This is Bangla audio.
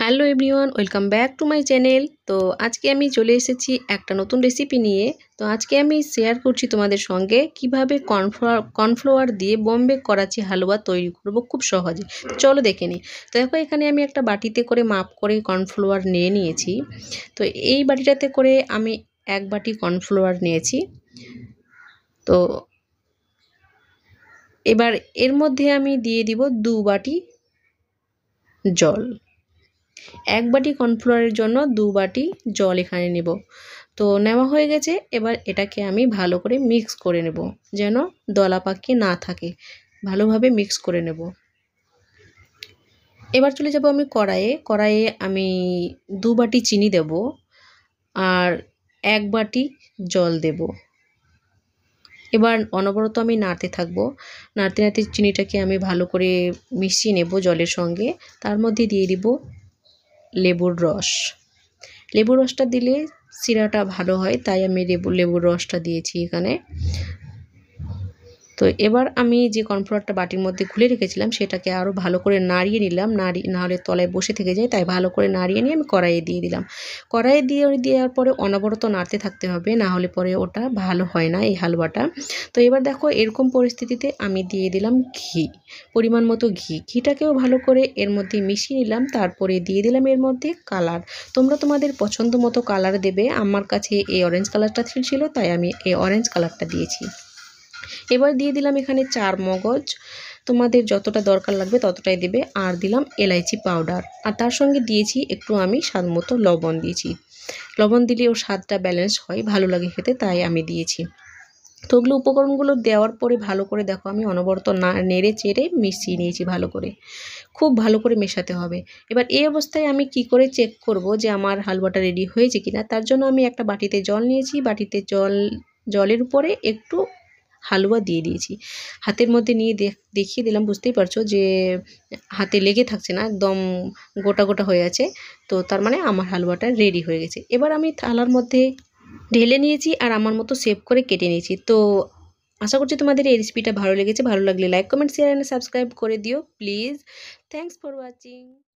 hello everyone welcome back to my channel তো আজকে আমি চলে এসেছি একটা নতুন রেসিপি নিয়ে তো আজকে আমি শেয়ার করছি তোমাদের সঙ্গে কিভাবে কর্নফ্লাওয়ার কর্নফ্লাওয়ার দিয়ে বম্বে করাচি হালুয়া তৈরি করব খুব সহজে চলো দেখে নিই তো দেখো এখানে আমি একটা বাটিতে করে মাপ করে কর্নফ্লাওয়ার নিয়ে নিয়েছি তো এই বাটিটাতে করে আমি এক বাটি কর্নফ্লাওয়ার নিয়েছি তো এবার এর মধ্যে আমি দিয়ে দিব দু বাটি জল এক বাটি কর্নফ্লোয়ারের জন্য দু বাটি জল এখানে নেব তো নেওয়া হয়ে গেছে এবার এটাকে আমি ভালো করে মিক্স করে নেব যেন দলা পাকি না থাকে ভালোভাবে মিক্স করে নেব এবার চলে যাব আমি কড়াইয়ে কড়াইয়ে আমি দু বাটি চিনি দেব আর এক বাটি জল দেব এবার অনবরত আমি নাড়তে থাকবো নাড়তে নাড়তে চিনিটাকে আমি ভালো করে মিশিয়ে নেব জলের সঙ্গে তার মধ্যে দিয়ে দিব লেবুর রস লেবুর রসটা দিলে শিরাটা ভালো হয় তাই আমি লেবু লেবুর রসটা দিয়েছি এখানে তো এবার আমি যে কর্নফ্লাওয়ারটা বাটির মধ্যে খুলে রেখেছিলাম সেটাকে আরও ভালো করে নাড়িয়ে নিলাম নাড়ি নাহলে তলায় বসে থেকে যায় তাই ভালো করে নাড়িয়ে নিয়ে আমি কড়াইয়ে দিয়ে দিলাম কড়াইয়ে দিয়ে দেওয়ার পরে অনবরত নাড়তে থাকতে হবে না হলে পরে ওটা ভালো হয় না এই হালুয়াটা তো এবার দেখো এরকম পরিস্থিতিতে আমি দিয়ে দিলাম ঘি পরিমাণ মতো ঘি ঘিটাকেও ভালো করে এর মধ্যে মিশিয়ে নিলাম তারপরে দিয়ে দিলাম এর মধ্যে কালার তোমরা তোমাদের পছন্দ মতো কালার দেবে আমার কাছে এই অরেঞ্জ কালারটা ছিল তাই আমি এই অরেঞ্জ কালারটা দিয়েছি এবার দিয়ে দিলাম এখানে চার মগজ তোমাদের যতটা দরকার লাগবে ততটাই দেবে আর দিলাম এলাইচি পাউডার আর তার সঙ্গে দিয়েছি একটু আমি স্বাদ মতো লবণ দিয়েছি লবণ দিলে ওর স্বাদটা ব্যালেন্স হয় ভালো লাগে খেতে তাই আমি দিয়েছি তো ওগুলো উপকরণগুলো দেওয়ার পরে ভালো করে দেখো আমি অনবরত না নেড়ে চেড়ে মিশিয়ে নিয়েছি ভালো করে খুব ভালো করে মেশাতে হবে এবার এই অবস্থায় আমি কি করে চেক করব যে আমার হালুয়াটা রেডি হয়েছে কিনা তার জন্য আমি একটা বাটিতে জল নিয়েছি বাটিতে জল জলের উপরে একটু হালুয়া দিয়ে দিয়েছি হাতের মধ্যে নিয়ে দেখিয়ে দিলাম বুঝতেই পারছো যে হাতে লেগে থাকছে না একদম গোটা গোটা হয়ে আছে তো তার মানে আমার হালুয়াটা রেডি হয়ে গেছে এবার আমি থালার মধ্যে ঢেলে নিয়েছি আর আমার মতো সেভ করে কেটে নিয়েছি তো আশা করছি তোমাদের এই রেসিপিটা ভালো লেগেছে ভালো লাগলে like comment share and subscribe করে দিও প্লিজ থ্যাংকস ফর ওয়াচিং